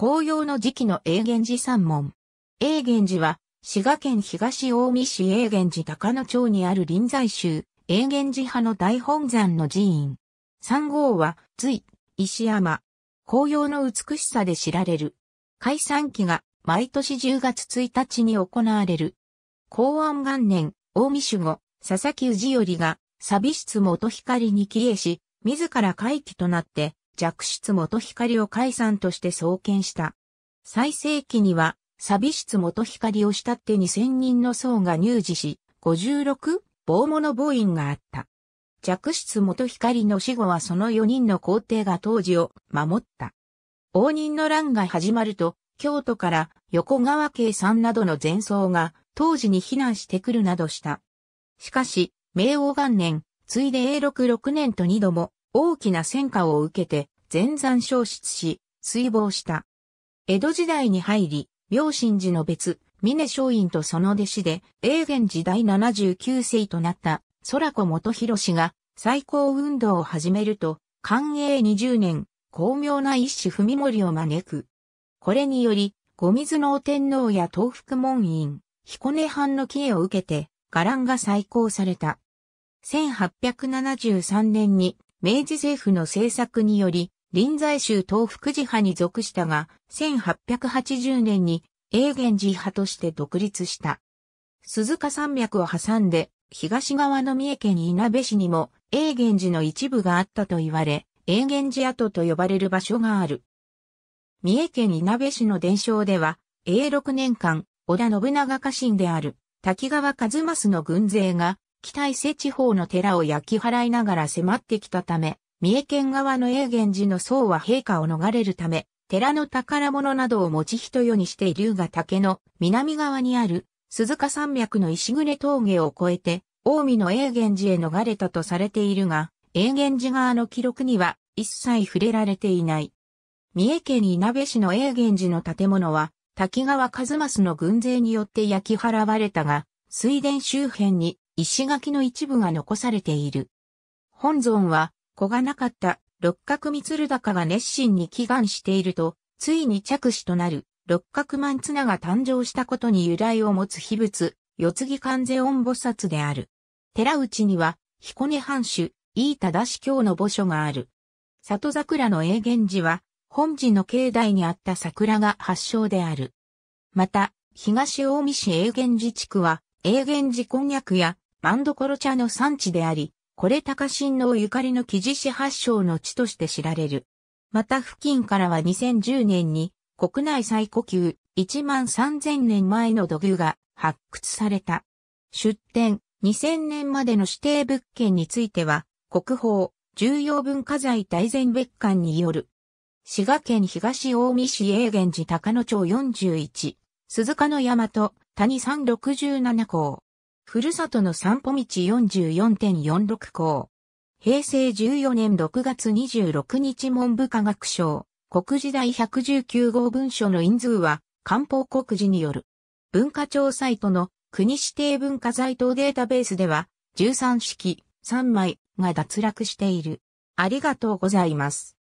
紅葉の時期の永源寺三門。永源寺は、滋賀県東大見市永源寺高野町にある臨済宗、永源寺派の大本山の寺院。三号は、隋、石山。紅葉の美しさで知られる。開山期が、毎年10月1日に行われる。公安元年、大見守護、佐々木氏よりが、寂室元光に帰依し、自ら回帰となって、弱質元光を解散として創建した。最盛期には、サビ室元光を慕って2000人の僧が入寺し、56、棒物母院があった。弱室元光の死後はその4人の皇帝が当時を守った。応仁の乱が始まると、京都から横川慶さんなどの前僧が当時に避難してくるなどした。しかし、明王元年、ついで永禄6年と2度も大きな戦火を受けて全山消失し、水亡した。江戸時代に入り、明神寺の別、峰松陰とその弟子で、永元時代79世となった空子元博氏が最高運動を始めると、寛永20年、巧妙な一子文盛を招く。これにより、五水能天皇や東福門院、彦根藩の帰依を受けて、伽藍が再興された。1873年に明治政府の政策により、臨済州東福寺派に属したが、1880年に永源寺派として独立した。鈴鹿山脈を挟んで、東側の三重県稲部市にも永源寺の一部があったと言われ、永源寺跡と呼ばれる場所がある。三重県稲部市の伝承では、永6年間、織田信長家臣である、滝川和正の軍勢が、北伊勢地方の寺を焼き払いながら迫ってきたため、三重県側の永源寺の僧は陛下を逃れるため、寺の宝物などを持ち人世にして龍が竹の南側にある鈴鹿山脈の石暮峠を越えて、近江の永源寺へ逃れたとされているが、永源寺側の記録には一切触れられていない。三重県稲部市の永源寺の建物は、滝川一益の軍勢によって焼き払われたが、水田周辺に石垣の一部が残されている。本尊は、子がなかった六角鶴高が熱心に祈願していると、ついに着手となる六角万綱が誕生したことに由来を持つ秘仏、四次関世音菩薩である。寺内には、彦根藩主、飯田田司教の墓所がある。里桜の永源寺は、本寺の境内にあった桜が発祥である。また、東大見市永源寺地区は、永源寺こんにゃくやマンドコロ茶の産地であり、これ高新のゆかりの木地市発祥の地として知られる。また付近からは2010年に国内最古級1万3000年前の土偶が発掘された。出展2000年までの指定物件については国宝重要文化財大善別館による滋賀県東大見市永源寺高野町41鈴鹿の山と谷367校ふるさとの散歩道44.46校。平成14年6月26日文部科学省、国時代119号文書の印図は、官報国時による。文化庁サイトの国指定文化財等データベースでは、13式3枚が脱落している。ありがとうございます。